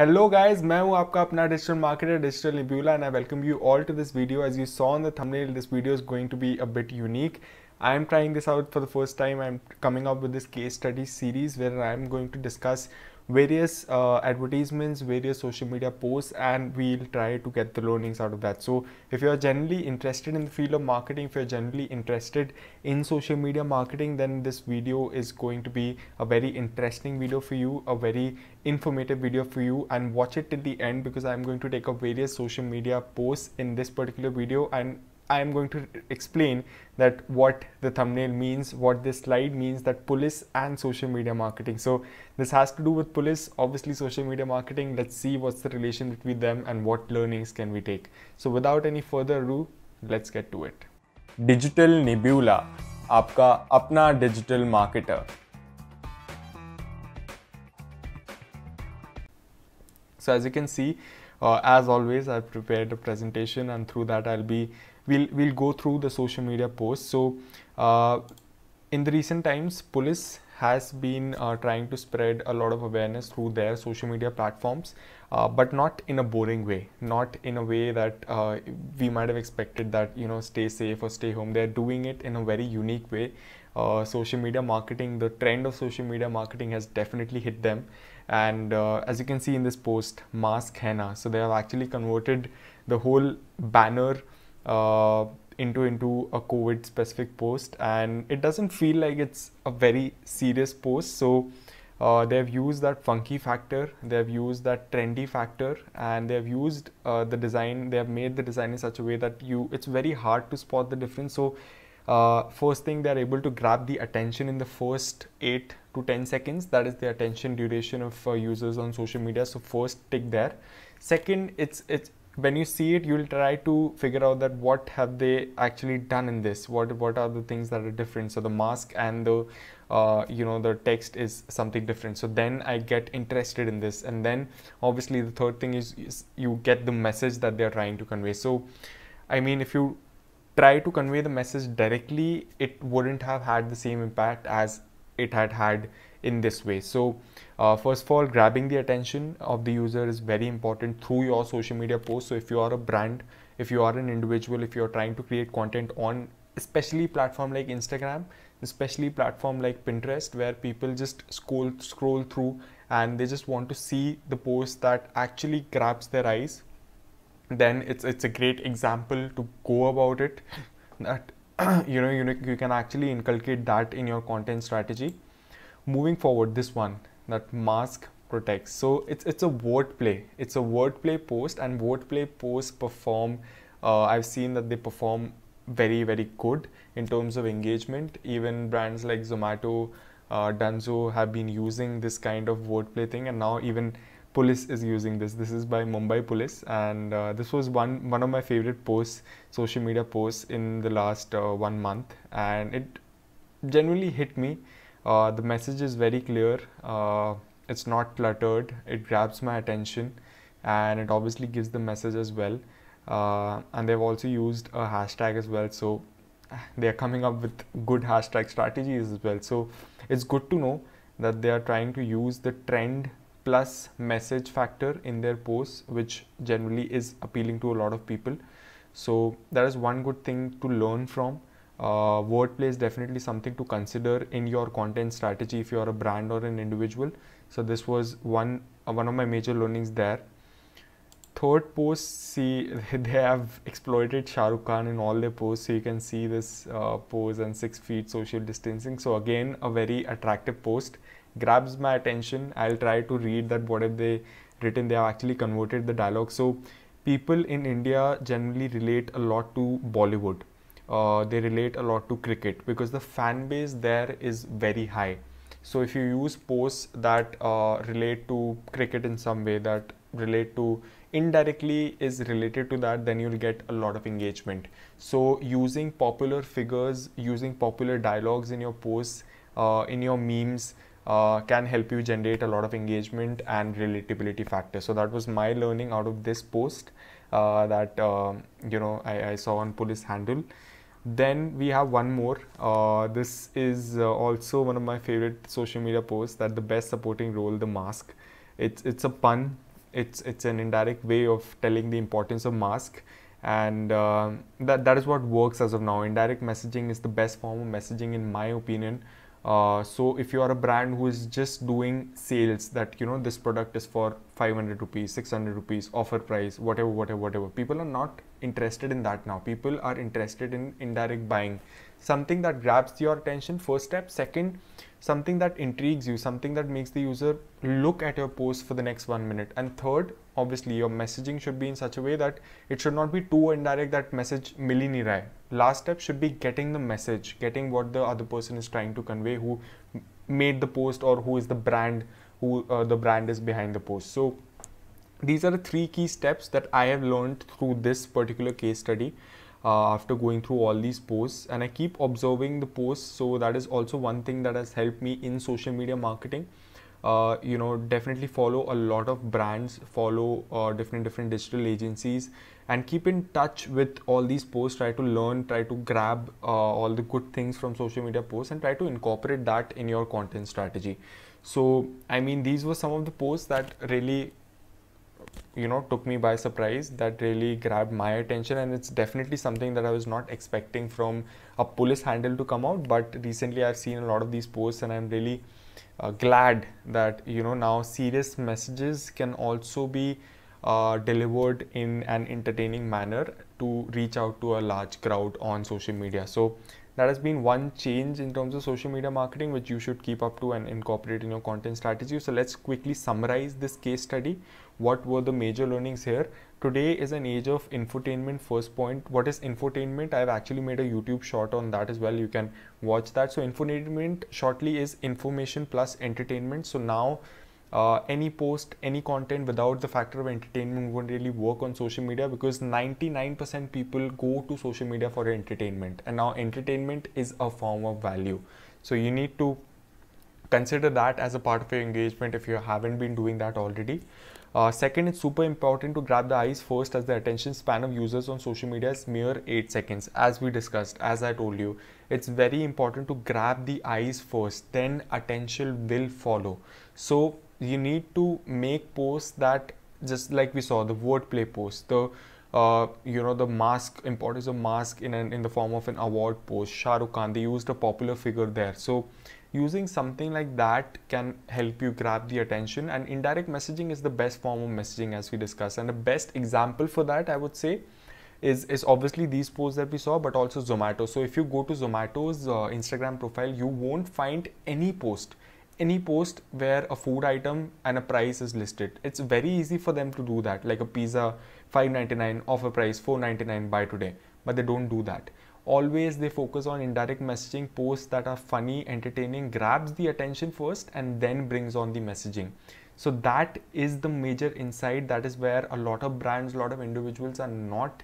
Hello guys, मैं हूं आपका अपना digital marketer Digital Nebula and I welcome you all to this video. As you saw in the thumbnail, this video is going to be a bit unique. I am trying this out for the first time. I'm coming up with this case study series where I am going to discuss various uh, advertisements, various social media posts, and we'll try to get the learnings out of that. So, if you're generally interested in the field of marketing, if you're generally interested in social media marketing, then this video is going to be a very interesting video for you, a very informative video for you, and watch it till the end because I'm going to take up various social media posts in this particular video and I am going to explain that what the thumbnail means, what this slide means that police and social media marketing. So this has to do with police, obviously social media marketing. Let's see what's the relation between them and what learnings can we take. So without any further ado, let's get to it. Digital Nebula, आपका अपना digital marketer. So as you can see, uh, as always, I've prepared a presentation and through that I'll be we'll we'll go through the social media posts so uh, in the recent times police has been uh, trying to spread a lot of awareness through their social media platforms uh, but not in a boring way not in a way that uh, we might have expected that you know stay safe or stay home they're doing it in a very unique way uh, social media marketing the trend of social media marketing has definitely hit them and uh, as you can see in this post mask henna so they have actually converted the whole banner uh, into into a COVID specific post, and it doesn't feel like it's a very serious post. So uh, they've used that funky factor, they've used that trendy factor, and they've used uh, the design. They have made the design in such a way that you it's very hard to spot the difference. So uh, first thing they're able to grab the attention in the first 8 to 10 seconds that is the attention duration of uh, users on social media so first tick there second it's it's when you see it you'll try to figure out that what have they actually done in this what what are the things that are different so the mask and the uh, you know the text is something different so then i get interested in this and then obviously the third thing is, is you get the message that they're trying to convey so i mean if you try to convey the message directly it wouldn't have had the same impact as it had had in this way. So uh, first of all, grabbing the attention of the user is very important through your social media posts. So if you are a brand, if you are an individual, if you're trying to create content on especially platform like Instagram, especially platform like Pinterest, where people just scroll scroll through and they just want to see the post that actually grabs their eyes, then it's it's a great example to go about it. That you know you, you can actually inculcate that in your content strategy moving forward this one that mask protects so it's it's a wordplay it's a wordplay post and wordplay posts perform uh, i've seen that they perform very very good in terms of engagement even brands like zomato uh, danzo have been using this kind of wordplay thing and now even police is using this this is by mumbai police and uh, this was one one of my favorite posts social media posts in the last uh, one month and it genuinely hit me uh, the message is very clear, uh, it's not cluttered, it grabs my attention, and it obviously gives the message as well. Uh, and they've also used a hashtag as well, so they're coming up with good hashtag strategies as well. So it's good to know that they are trying to use the trend plus message factor in their posts, which generally is appealing to a lot of people. So that is one good thing to learn from uh, wordplay is definitely something to consider in your content strategy if you are a brand or an individual so this was one uh, one of my major learnings there third post see they have exploited shahrukh khan in all their posts so you can see this uh, pose and six feet social distancing so again a very attractive post grabs my attention i'll try to read that what have they written they have actually converted the dialogue so people in india generally relate a lot to bollywood uh, they relate a lot to cricket because the fan base there is very high. So if you use posts that uh, relate to cricket in some way, that relate to indirectly is related to that, then you'll get a lot of engagement. So using popular figures, using popular dialogues in your posts, uh, in your memes, uh, can help you generate a lot of engagement and relatability factor. So that was my learning out of this post uh, that uh, you know I, I, saw on police handle. Then we have one more. Uh, this is uh, also one of my favorite social media posts that the best supporting role, the mask. It's, it's a pun. It's, it's an indirect way of telling the importance of mask. And uh, that, that is what works as of now. Indirect messaging is the best form of messaging in my opinion. Uh, so if you are a brand who is just doing sales that you know this product is for 500 rupees 600 rupees offer price whatever whatever whatever people are not interested in that now people are interested in indirect buying something that grabs your attention first step second something that intrigues you something that makes the user look at your post for the next one minute and third obviously your messaging should be in such a way that it should not be too indirect that message milli last step should be getting the message getting what the other person is trying to convey who made the post or who is the brand who uh, the brand is behind the post so these are the three key steps that i have learned through this particular case study uh, after going through all these posts and i keep observing the posts so that is also one thing that has helped me in social media marketing uh, you know definitely follow a lot of brands follow uh, different different digital agencies and keep in touch with all these posts try to learn try to grab uh, all the good things from social media posts and try to incorporate that in your content strategy so i mean these were some of the posts that really you know took me by surprise that really grabbed my attention and it's definitely something that i was not expecting from a police handle to come out but recently i've seen a lot of these posts and i'm really uh, glad that you know now serious messages can also be uh, delivered in an entertaining manner to reach out to a large crowd on social media. So that has been one change in terms of social media marketing which you should keep up to and incorporate in your content strategy. So let's quickly summarize this case study. What were the major learnings here? Today is an age of infotainment first point. What is infotainment? I've actually made a YouTube short on that as well. You can watch that. So infotainment shortly is information plus entertainment. So now uh, any post, any content without the factor of entertainment won't really work on social media because 99% people go to social media for entertainment, and now entertainment is a form of value. So you need to consider that as a part of your engagement if you haven't been doing that already. Uh, second, it's super important to grab the eyes first as the attention span of users on social media is mere 8 seconds. As we discussed, as I told you, it's very important to grab the eyes first, then attention will follow. So, you need to make posts that just like we saw the wordplay post, the uh, you know the mask importance of mask in an, in the form of an award post. Shah Rukh Khan they used a popular figure there. So using something like that can help you grab the attention and indirect messaging is the best form of messaging as we discussed and the best example for that i would say is, is obviously these posts that we saw but also zomato so if you go to zomato's uh, instagram profile you won't find any post any post where a food item and a price is listed it's very easy for them to do that like a pizza 5.99 offer price 4.99 buy today but they don't do that always they focus on indirect messaging posts that are funny entertaining grabs the attention first and then brings on the messaging so that is the major insight that is where a lot of brands a lot of individuals are not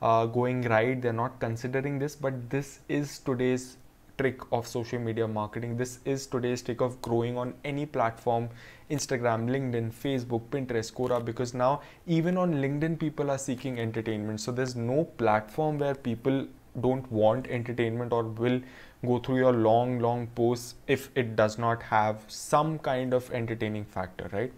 uh, going right they're not considering this but this is today's trick of social media marketing. This is today's trick of growing on any platform Instagram, LinkedIn, Facebook, Pinterest, Quora because now even on LinkedIn, people are seeking entertainment. So there's no platform where people don't want entertainment or will go through your long, long posts if it does not have some kind of entertaining factor, right?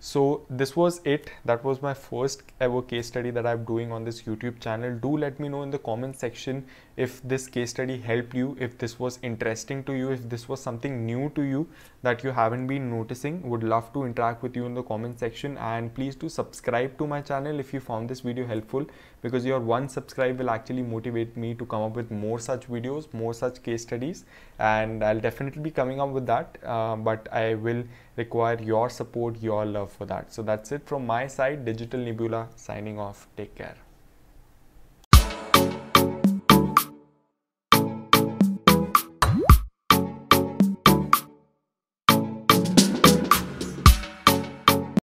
So this was it. That was my first ever case study that I'm doing on this YouTube channel. Do let me know in the comment section if this case study helped you, if this was interesting to you, if this was something new to you that you haven't been noticing, would love to interact with you in the comment section and please do subscribe to my channel if you found this video helpful because your one subscribe will actually motivate me to come up with more such videos, more such case studies and I'll definitely be coming up with that uh, but I will require your support, your love for that. So that's it from my side, Digital Nebula signing off. Take care.